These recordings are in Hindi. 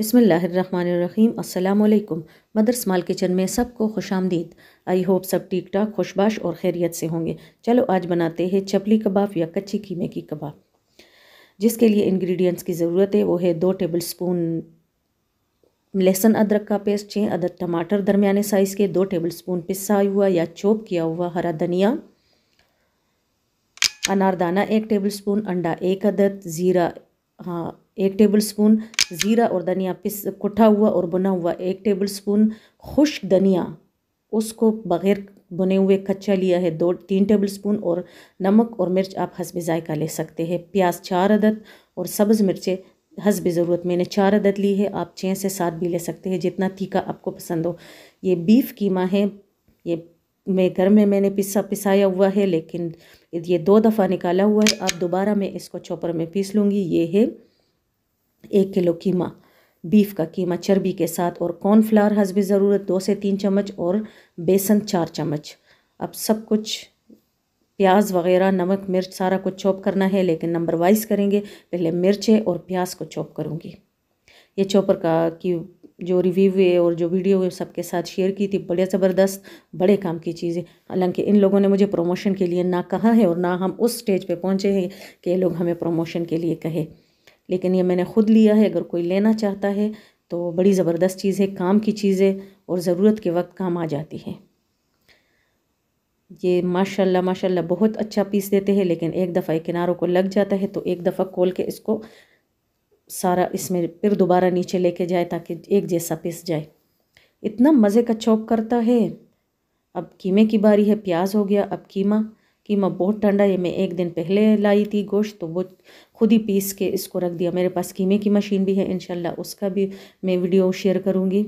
बिसमीम अल्लाम मदर माल किचन में सबको खुश आमदीद आई होप सब ठीक ठाक खुशबाश और खैरियत से होंगे चलो आज बनाते हैं चपली कबाब या कच्ची कीमे की कबाब जिसके लिए इंग्रेडिएंट्स की ज़रूरत है वो है दो टेबल स्पून लहसुन अदरक का पेस्ट छः अदरक टमाटर दरमियाने साइज़ के दो टेबल स्पून पिसा हुआ या चोप किया हुआ हरा धनिया अनारदाना एक टेबल स्पून अंडा एक अदद ज़ीरा हाँ एक टेबल स्पून ज़ीरा और धनिया पिस कुटा हुआ और बुना हुआ एक टेबल स्पून खुश्क धनिया उसको बग़ैर बुने हुए कच्चा लिया है दो तीन टेबल स्पून और नमक और मिर्च आप हंसब ज़ायका ले सकते हैं प्याज चार अदद और सब्ज़ मिर्चें हंसब ज़रूरत मैंने चार अदद ली है आप छः से सात भी ले सकते हैं जितना तीखा आपको पसंद हो ये बीफ़ कीमा है ये मैं घर में मैंने पिसा पिसाया हुआ है लेकिन ये दो दफ़ा निकाला हुआ है आप दोबारा मैं इसको चॉपर में पीस लूँगी ये है एक किलो कीमा बीफ का कीमा चर्बी के साथ और कॉर्नफ्लावर भी ज़रूरत दो से तीन चम्मच और बेसन चार चम्मच अब सब कुछ प्याज वगैरह नमक मिर्च सारा कुछ चॉप करना है लेकिन नंबर वाइज करेंगे पहले मिर्चें और प्याज को चॉप करूँगी ये चॉपर का की जो रिव्यू है और जो वीडियो है सबके साथ शेयर की थी बड़े ज़बरदस्त बड़े काम की चीज़ें हालांकि इन लोगों ने मुझे प्रमोशन के लिए ना कहा है और ना हम उस स्टेज पे पहुँचे हैं कि ये लोग हमें प्रमोशन के लिए कहें लेकिन ये मैंने ख़ुद लिया है अगर कोई लेना चाहता है तो बड़ी ज़बरदस्त चीज़ है काम की चीज़ है और ज़रूरत के वक्त काम आ जाती है ये माशाल्लाह माशाल्लाह बहुत अच्छा पीस देते हैं लेकिन एक दफ़ा एक किनारों को लग जाता है तो एक दफ़ा खोल के इसको सारा इसमें फिर दोबारा नीचे लेके जाए ताकि एक जैसा पिस जाए इतना मज़े का चौक करता है अब कीमे की बारी है प्याज हो गया अब कीमा कीमा बहुत ठंडा है मैं एक दिन पहले लाई थी गोश्त तो वो खुद ही पीस के इसको रख दिया मेरे पास कीमे की मशीन भी है इन उसका भी मैं वीडियो शेयर करूँगी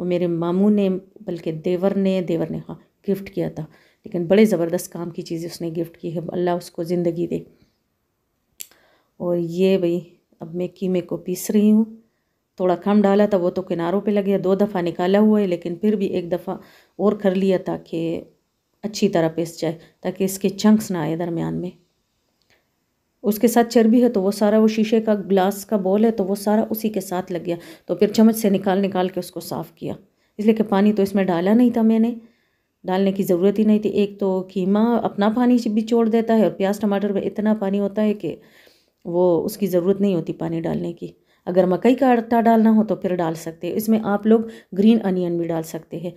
वो मेरे मामू ने बल्कि देवर ने देवर ने हाँ गिफ्ट किया था लेकिन बड़े ज़बरदस्त काम की चीज़ उसने गिफ्ट की है अल्लाह उसको ज़िंदगी दे और ये भाई अब मैं कीमे को पीस रही हूँ थोड़ा कम डाला था वो तो किनारों पे लग गया दो दफ़ा निकाला हुआ है लेकिन फिर भी एक दफ़ा और कर लिया था कि अच्छी तरह पिस जाए ताकि इसके चंक्स ना आए दरमियान में उसके साथ चर्बी है तो वो सारा वो शीशे का ग्लास का बॉल है तो वो सारा उसी के साथ लग गया तो फिर चम्मच से निकाल निकाल के उसको साफ़ किया इसलिए कि पानी तो इसमें डाला नहीं था मैंने डालने की ज़रूरत ही नहीं थी एक तो कीमा अपना पानी भी छोड़ देता है और प्याज टमाटर में इतना पानी होता है कि वो उसकी ज़रूरत नहीं होती पानी डालने की अगर मकई का आटा डालना हो तो फिर डाल सकते हैं इसमें आप लोग ग्रीन अनियन भी डाल सकते हैं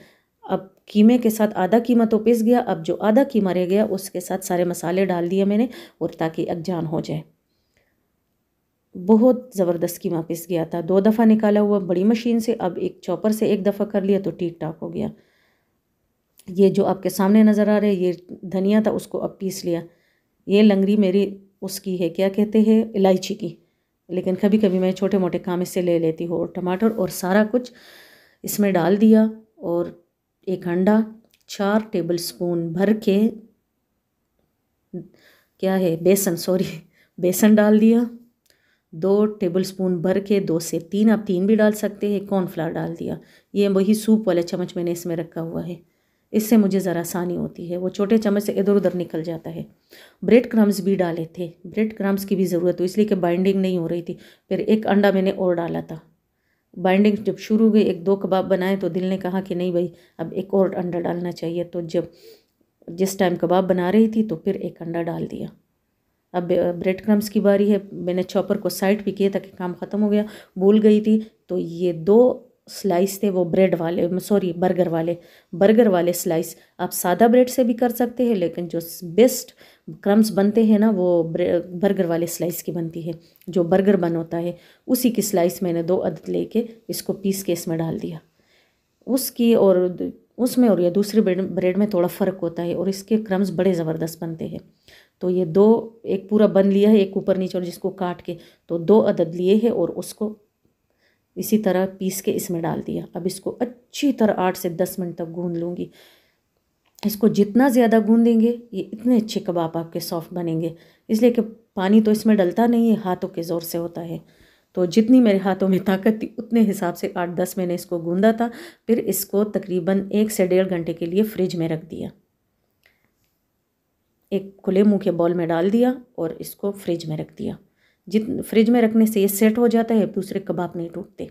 अब कीमे के साथ आधा कीमा तो पिस गया अब जो आधा कीमा रह गया उसके साथ सारे मसाले डाल दिए मैंने और ताकि अगजान हो जाए बहुत ज़बरदस्त कीमा पिस गया था दो दफ़ा निकाला हुआ बड़ी मशीन से अब एक चॉपर से एक दफ़ा कर लिया तो ठीक ठाक हो गया ये जो आपके सामने नज़र आ रहे ये धनिया था उसको अब पीस लिया ये लंगड़ी मेरी उसकी है क्या कहते हैं इलायची की लेकिन कभी कभी मैं छोटे मोटे काम इससे ले लेती हूँ और टमाटर और सारा कुछ इसमें डाल दिया और एक अंडा चार टेबल स्पून भर के क्या है बेसन सॉरी बेसन डाल दिया दो टेबल स्पून भर के दो से तीन आप तीन भी डाल सकते हैं कॉर्नफ्लावर डाल दिया ये वही सूप वाले चम्मच मैंने इसमें रखा हुआ है इससे मुझे ज़रा आसानी होती है वो छोटे चम्मच से इधर उधर निकल जाता है ब्रेड क्रम्स भी डाले थे ब्रेड क्रम्स की भी ज़रूरत हो इसलिए कि बाइंडिंग नहीं हो रही थी फिर एक अंडा मैंने और डाला था बाइंडिंग जब शुरू हो गई एक दो कबाब बनाए तो दिल ने कहा कि नहीं भाई अब एक और अंडा डालना चाहिए तो जब जिस टाइम कबाब बना रही थी तो फिर एक अंडा डाल दिया अब ब्रेड क्रम्स की बारी है मैंने चॉपर को साइड भी किया था कि काम ख़त्म हो गया भूल गई थी तो ये दो स्लाइस थे वो ब्रेड वाले सॉरी बर्गर वाले बर्गर वाले स्लाइस आप सादा ब्रेड से भी कर सकते हैं लेकिन जो बेस्ट क्रम्स बनते हैं ना वो बर्गर वाले स्लाइस की बनती है जो बर्गर बन होता है उसी की स्लाइस मैंने दो अदद लेके इसको पीस के इसमें डाल दिया उसकी और उसमें और यह दूसरी ब्रेड ब्रेड में थोड़ा फ़र्क होता है और इसके क्रम्स बड़े ज़बरदस्त बनते हैं तो ये दो एक पूरा बन लिया है एक ऊपर नीचे और जिसको काट के तो दो अदद लिए हैं और उसको इसी तरह पीस के इसमें डाल दिया अब इसको अच्छी तरह आठ से दस मिनट तक गूँध लूँगी इसको जितना ज़्यादा गूंदेंगे ये इतने अच्छे कबाब आपके सॉफ्ट बनेंगे इसलिए कि पानी तो इसमें डलता नहीं है हाथों के ज़ोर से होता है तो जितनी मेरे हाथों में ताकत थी उतने हिसाब से आठ दस मैंने इसको गूंदा था फिर इसको तकरीबन एक से डेढ़ घंटे के लिए फ्रिज में रख दिया एक खुले मुँह के बॉल में डाल दिया और इसको फ्रिज में रख दिया जित फ्रिज में रखने से ये सेट हो जाता है दूसरे कबाब नहीं टूटते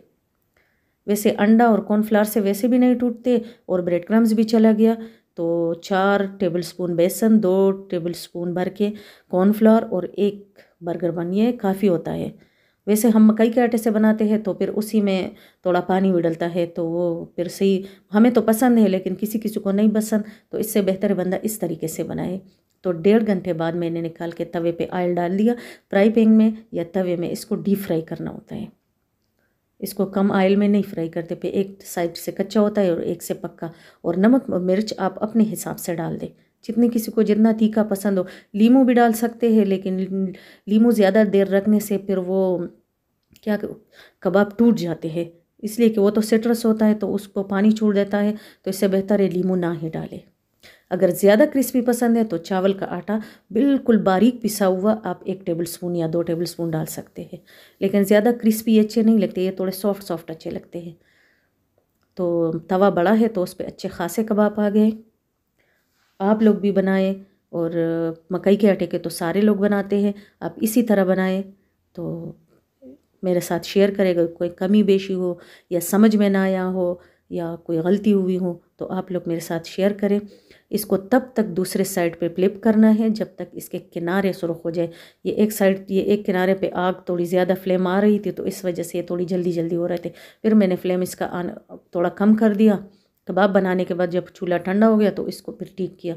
वैसे अंडा और कॉर्नफ्लावर से वैसे भी नहीं टूटते और ब्रेड क्रम्स भी चला गया तो चार टेबल स्पून बेसन दो टेबल स्पून भर के कॉर्नफ्लावर और एक बर्गर बन ये काफ़ी होता है वैसे हम मकई के आटे से बनाते हैं तो फिर उसी में थोड़ा पानी भी डलता है तो वो फिर सही हमें तो पसंद है लेकिन किसी किसी को नहीं पसंद तो इससे बेहतर बंदा इस तरीके से बनाए तो डेढ़ घंटे बाद मैंने निकाल के तवे पे ऑयल डाल दिया फ्राई पैन में या तवे में इसको डीप फ्राई करना होता है इसको कम ऑयल में नहीं फ्राई करते पे एक साइड से कच्चा होता है और एक से पक्का और नमक मिर्च आप अपने हिसाब से डाल दें जितनी किसी को जितना तीखा पसंद हो लीमू भी डाल सकते हैं लेकिन लीमू ज़्यादा देर रखने से फिर वो क्या कबाब टूट जाते हैं इसलिए कि वो तो सिट्रस होता है तो उसको पानी छोड़ देता है तो इससे बेहतर है लीमू ना ही डालें अगर ज़्यादा क्रिस्पी पसंद है तो चावल का आटा बिल्कुल बारीक पिसा हुआ आप एक टेबल स्पून या दो टेबल स्पून डाल सकते हैं लेकिन ज़्यादा क्रिस्पी अच्छे नहीं लगते ये थोड़े सॉफ्ट सॉफ्ट अच्छे लगते हैं तो तवा बड़ा है तो उस पर अच्छे खासे कबाब आ गए आप लोग भी बनाएं और मकई के आटे के तो सारे लोग बनाते हैं आप इसी तरह बनाएँ तो मेरे साथ शेयर करेगा कोई कमी बेशी हो या समझ में ना आया हो या कोई गलती हुई हो तो आप लोग मेरे साथ शेयर करें इसको तब तक दूसरे साइड पे फ्लिप करना है जब तक इसके किनारे सुरख हो जाए ये एक साइड ये एक किनारे पे आग थोड़ी ज़्यादा फ्लेम आ रही थी तो इस वजह से ये थोड़ी जल्दी जल्दी हो रहे थे फिर मैंने फ्लेम इसका आन थोड़ा कम कर दिया कबाब बनाने के बाद जब चूल्हा ठंडा हो गया तो इसको फिर ठीक किया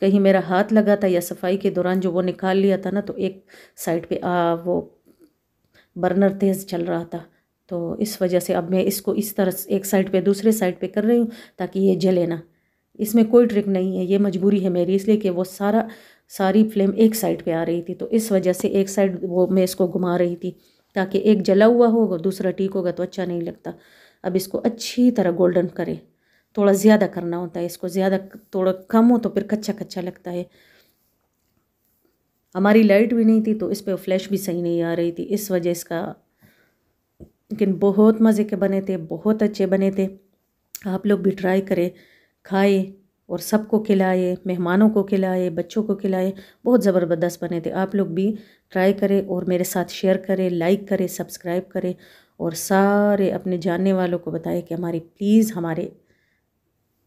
कहीं मेरा हाथ लगा था या सफाई के दौरान जो वो निकाल लिया था ना तो एक साइड पर वो बर्नर तेज़ चल रहा था तो इस वजह से अब मैं इसको इस तरह एक साइड पे दूसरे साइड पे कर रही हूँ ताकि ये जले ना इसमें कोई ट्रिक नहीं है ये मजबूरी है मेरी इसलिए कि वो सारा सारी फ्लेम एक साइड पे आ रही थी तो इस वजह से एक साइड वो मैं इसको घुमा रही थी ताकि एक जला हुआ होगा दूसरा ठीक होगा तो अच्छा नहीं लगता अब इसको अच्छी तरह गोल्डन करें थोड़ा ज़्यादा करना होता है इसको ज़्यादा थोड़ा कम हो तो फिर कच्चा कच्चा लगता है हमारी लाइट भी नहीं थी तो इस पर फ्लैश भी सही नहीं आ रही थी इस वजह इसका लेकिन बहुत मज़े के बने थे बहुत अच्छे बने थे आप लोग भी ट्राई करें खाए और सबको खिलाए मेहमानों को खिलाए बच्चों को खिलाए बहुत ज़बरदस्त बने थे आप लोग भी ट्राई करें और मेरे साथ शेयर करें लाइक करें सब्सक्राइब करें और सारे अपने जानने वालों को बताएं कि हमारी प्लीज़ हमारे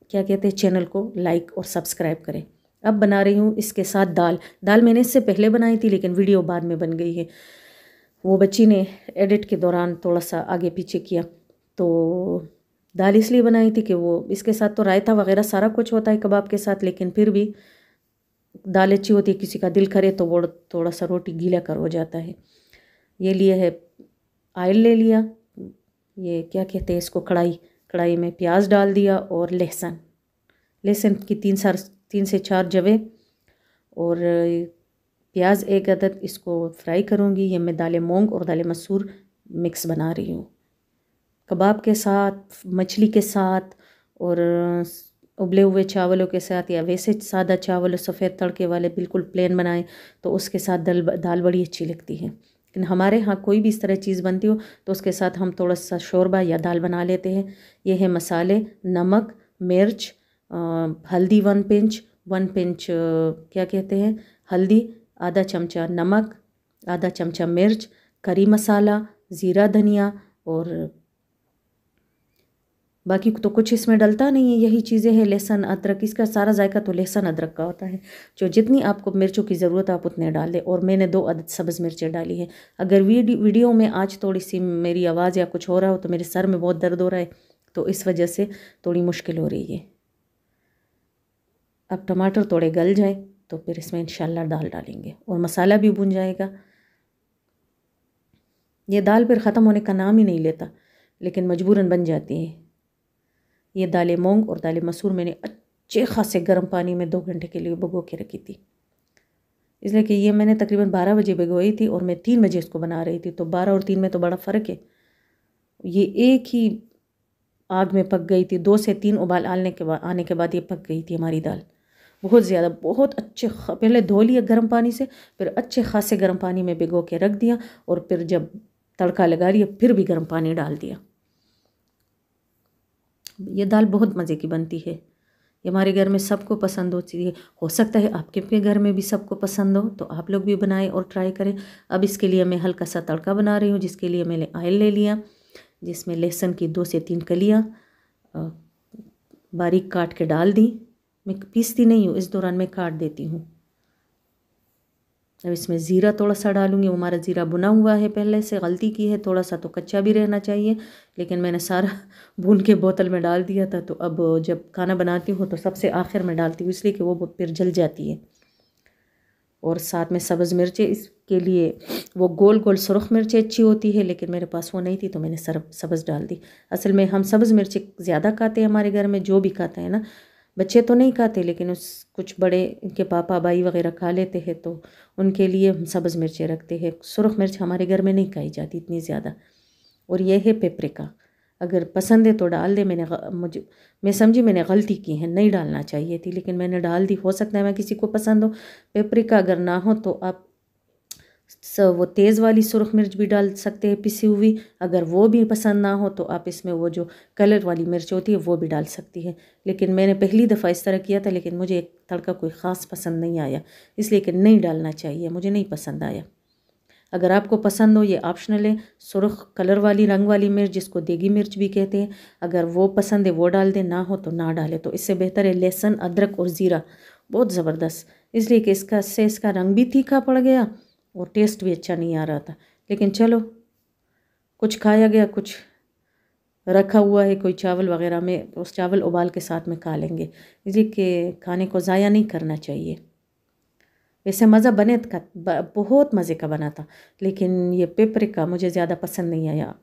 क्या कहते हैं चैनल को लाइक और सब्सक्राइब करें अब बना रही हूँ इसके साथ दाल दाल मैंने इससे पहले बनाई थी लेकिन वीडियो बाद में बन गई है वो बच्ची ने एडिट के दौरान थोड़ा सा आगे पीछे किया तो दाल इसलिए बनाई थी कि वो इसके साथ तो रायता वगैरह सारा कुछ होता है कबाब के साथ लेकिन फिर भी दाल अच्छी होती है किसी का दिल करे तो वो थोड़ा सा रोटी गीला कर हो जाता है ये लिए है आयल ले लिया ये क्या कहते हैं इसको कढ़ाई कढ़ाई में प्याज डाल दिया और लहसुन लहसुन की तीन सार तीन से चार जवे और प्याज एक अदद इसको फ्राई करूँगी ये मैं दाले मूँग और दाले मसूर मिक्स बना रही हूँ कबाब के साथ मछली के साथ और उबले हुए चावलों के साथ या वैसे सादा चावल सफ़ेद तड़के वाले बिल्कुल प्लेन बनाएं तो उसके साथ दल दाल बड़ी अच्छी लगती है लेकिन हमारे यहाँ कोई भी इस तरह चीज़ बनती हो तो उसके साथ हम थोड़ा सा शोरबा या दाल बना लेते हैं ये है मसाले नमक मिर्च हल्दी वन पिंच वन पिंच क्या कहते हैं हल्दी आधा चमचा नमक आधा चमचा मिर्च करी मसाला ज़ीरा धनिया और बाकी तो कुछ इसमें डलता नहीं है यही चीज़ें हैं लहसन अदरक इसका सारा जायका तो लहसन अदरक का होता है जो जितनी आपको मिर्चों की ज़रूरत आप उतने डाल दें और मैंने दो अदद सब्ज़ मिर्चें डाली हैं अगर वीडियो में आज थोड़ी सी मेरी आवाज़ या कुछ हो रहा हो तो मेरे सर में बहुत दर्द हो रहा है तो इस वजह से थोड़ी मुश्किल हो रही है अब टमाटर थोड़े गल जाएँ तो फिर इसमें इन दाल डालेंगे और मसाला भी भुन जाएगा ये दाल फिर ख़त्म होने का नाम ही नहीं लेता लेकिन मजबूरन बन जाती है ये दालें मूंग और दालें मसूर मैंने अच्छे खासे गर्म पानी में दो घंटे के लिए भगो के रखी थी इसलिए कि ये मैंने तकरीबन बारह बजे भिगोई थी और मैं तीन बजे इसको बना रही थी तो बारह और तीन में तो बड़ा फ़र्क है ये एक ही आग में पक गई थी दो से तीन उबाल आने के बाद आने के बाद ये पक गई थी हमारी दाल बहुत ज़्यादा बहुत अच्छे पहले धो लिया गर्म पानी से फिर अच्छे खासे गर्म पानी में भिगो के रख दिया और फिर जब तड़का लगा लिया फिर भी गर्म पानी डाल दिया ये दाल बहुत मज़े की बनती है ये हमारे घर में सबको पसंद हो चाहिए हो सकता है आपके अपने घर में भी सबको पसंद हो तो आप लोग भी बनाएं और ट्राई करें अब इसके लिए मैं हल्का सा तड़का बना रही हूँ जिसके लिए मैंने आयल ले लिया जिसमें लहसुन की दो से तीन कलियाँ बारीक काट के डाल दी मैं पीसती नहीं हूँ इस दौरान मैं काट देती हूँ अब इसमें ज़ीरा थोड़ा सा डालूंगी हमारा ज़ीरा बुना हुआ है पहले से गलती की है थोड़ा सा तो कच्चा भी रहना चाहिए लेकिन मैंने सारा भून के बोतल में डाल दिया था तो अब जब खाना बनाती हूँ तो सबसे आखिर में डालती हूँ इसलिए कि वो फिर जल जाती है और साथ में सब्ज़ मिर्चें इसके लिए वो गोल गोल सुरख मिर्चें अच्छी होती है लेकिन मेरे पास वो नहीं थी तो मैंने सर सब्ज़ डाल दी असल में हम सब्ज़ मिर्चें ज़्यादा खाते हैं हमारे घर में जो भी खाते हैं ना बच्चे तो नहीं खाते लेकिन उस कुछ बड़े के पापा भाई वगैरह खा लेते हैं तो उनके लिए हम सब्ज़ मिर्चें रखते हैं सुरख मिर्च हमारे घर में नहीं खाई जाती इतनी ज़्यादा और यह है पेपरिका अगर पसंद है तो डाल दे मैंने मुझे मैं समझी मैंने गलती की है नहीं डालना चाहिए थी लेकिन मैंने डाल दी हो सकता है मैं किसी को पसंद हो पेपरिका अगर ना हो तो आप वो तेज़ वाली सुरख मिर्च भी डाल सकते हैं पिसी हुई अगर वो भी पसंद ना हो तो आप इसमें वो जो कलर वाली मिर्च होती है वो भी डाल सकती है लेकिन मैंने पहली दफ़ा इस तरह किया था लेकिन मुझे एक तड़का कोई ख़ास पसंद नहीं आया इसलिए कि नहीं डालना चाहिए मुझे नहीं पसंद आया अगर आपको पसंद हो ये ऑप्शनल है सुरख कलर वाली रंग वाली मिर्च जिसको देगी मिर्च भी कहते हैं अगर वो पसंद है वो डाल दें ना हो तो ना डालें तो इससे बेहतर है लहसुन अदरक और ज़ीरा बहुत ज़बरदस्त इसलिए कि इसका से इसका रंग भी तीखा पड़ गया और टेस्ट भी अच्छा नहीं आ रहा था लेकिन चलो कुछ खाया गया कुछ रखा हुआ है कोई चावल वगैरह में उस चावल उबाल के साथ में खा लेंगे इसलिए कि खाने को ज़ाया नहीं करना चाहिए वैसे मज़ा बने का बहुत मज़े का बना था लेकिन ये पेपरिका मुझे ज़्यादा पसंद नहीं आया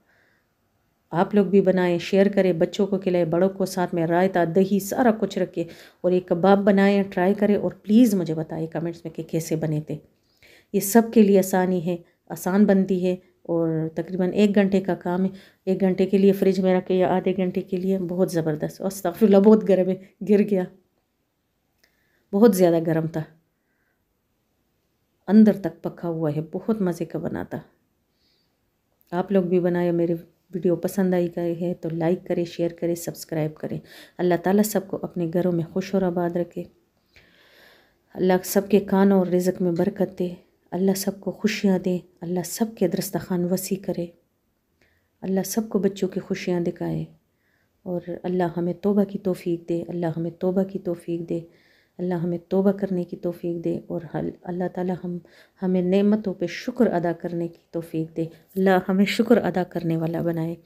आप लोग भी बनाएं शेयर करें बच्चों को खिलाएं बड़ों को साथ में रायता दही सारा कुछ रखें और एक कबाब बनाएं ट्राई करें और प्लीज़ मुझे बताएं कमेंट्स में कि कैसे बने थे ये सब के लिए आसानी है आसान बनती है और तकरीबन एक घंटे का काम है एक घंटे के लिए फ्रिज में रखे या आधे घंटे के लिए बहुत ज़बरदस्त और सफ़ुल्ला बहुत गर्म है गिर गया बहुत ज़्यादा गर्म था अंदर तक पका हुआ है बहुत मज़े का बना था आप लोग भी बनाए मेरे वीडियो पसंद आई गई है तो लाइक करें शेयर करें सब्सक्राइब करें अल्लाह ताला सबको अपने घरों में खुश और आबाद रखे अल्लाह सबके कान और रिज़क में बरकत दे अल्लाह सबको खुशियाँ दे अल्लाह सब के दस्तखान वसी करे अल्लाह सबको बच्चों की खुशियाँ दिखाए और अल्लाह हमें तोबा की तोफ़ी दे अल्लाह हमें तोबा की तोफ़ी दे अल्लाह हमें तोबा करने की तोफ़ी दे और अल्लाह ताला हम हमें नेमतों पे शुक्र अदा करने की तोफ़ी दे अल्लाह हमें शुक्र अदा करने वाला बनाए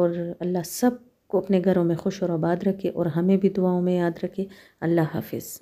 और अल्लाह सब को अपने घरों में खुश और आबाद रखे और हमें भी दुआओं में याद रखे अल्लाह हाफिज़